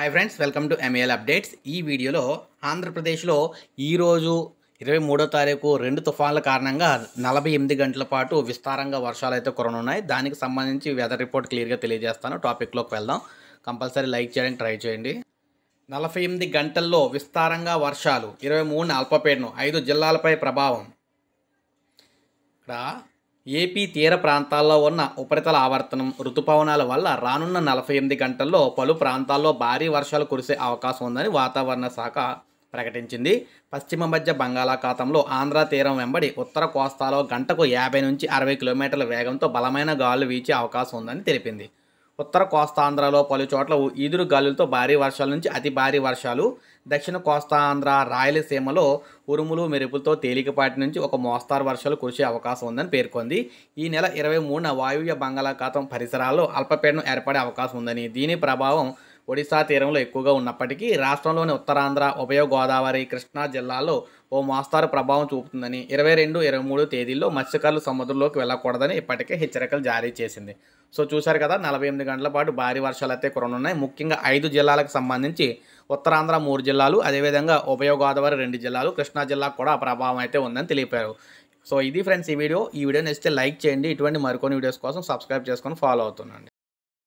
hi friends welcome to M A L updates ఈ వీడియోలో ఆంధ్రప్రదేశ్లో ఈరోజు ఇరవై మూడో తారీఖు రెండు తుఫాన్ల కారణంగా నలభై ఎనిమిది గంటల పాటు విస్తారంగా వర్షాలు అయితే కురనున్నాయి దానికి సంబంధించి వెదర్ రిపోర్ట్ క్లియర్గా తెలియజేస్తాను టాపిక్లోకి వెళ్దాం కంపల్సరీ లైక్ చేయడానికి ట్రై చేయండి నలభై ఎనిమిది గంటల్లో విస్తారంగా వర్షాలు ఇరవై మూడున అల్పపీడనం ఐదు జిల్లాలపై ప్రభావం ఇక్కడ ఏపీ తీర ప్రాంతాల్లో ఉన్న ఉపరితల ఆవర్తనం రుతుపవనాల వల్ల రానున్న నలభై ఎనిమిది గంటల్లో పలు ప్రాంతాల్లో భారీ వర్షాలు కురిసే అవకాశం ఉందని వాతావరణ శాఖ ప్రకటించింది పశ్చిమ మధ్య బంగాళాఖాతంలో ఆంధ్ర తీరం వెంబడి ఉత్తర కోస్తాలో గంటకు యాభై నుంచి అరవై కిలోమీటర్ల వేగంతో బలమైన గాలులు వీచే అవకాశం ఉందని తెలిపింది ఉత్తర కోస్తాంధ్రలో పలు చోట్ల ఈదురు గాలులతో భారీ వర్షాల నుంచి అతి భారీ వర్షాలు దక్షిణ కోస్తాంధ్ర రాయలసీమలో ఉరుములు మెరుపులతో తేలికపాటి నుంచి ఒక మోస్తారు వర్షాలు కురిసే అవకాశం ఉందని పేర్కొంది ఈ నెల ఇరవై మూడున వాయువ్య బంగాళాఖాతం పరిసరాల్లో అల్పపీడనం ఏర్పడే అవకాశం ఉందని దీని ప్రభావం ఒడిశా తీరంలో ఎక్కువగా ఉన్నప్పటికీ రాష్ట్రంలోని ఉత్తరాంధ్ర ఉభయ గోదావరి కృష్ణా జిల్లాల్లో ఓ మోస్తారు ప్రభావం చూపుతుందని ఇరవై రెండు ఇరవై మూడు తేదీల్లో మత్స్యకారులు సముద్రంలోకి వెళ్ళకూడదని ఇప్పటికే హెచ్చరికలు జారీ చేసింది సో చూశారు కదా నలభై ఎనిమిది గంటల పాటు భారీ వర్షాలు అయితే కురనున్నాయి ముఖ్యంగా ఐదు జిల్లాలకు సంబంధించి ఉత్తరాంధ్ర మూడు జిల్లాలు అదేవిధంగా ఉభయ గోదావరి రెండు జిల్లాలు కృష్ణా జిల్లాకు కూడా ప్రభావం అయితే ఉందని తెలిపారు సో ఇది ఫ్రెండ్స్ ఈ వీడియో ఈ వీడియో నచ్చితే లైక్ చేయండి ఇటువంటి మరికొన్ని వీడియోస్ కోసం సబ్స్క్రైబ్ చేసుకొని ఫాలో అవుతుండండి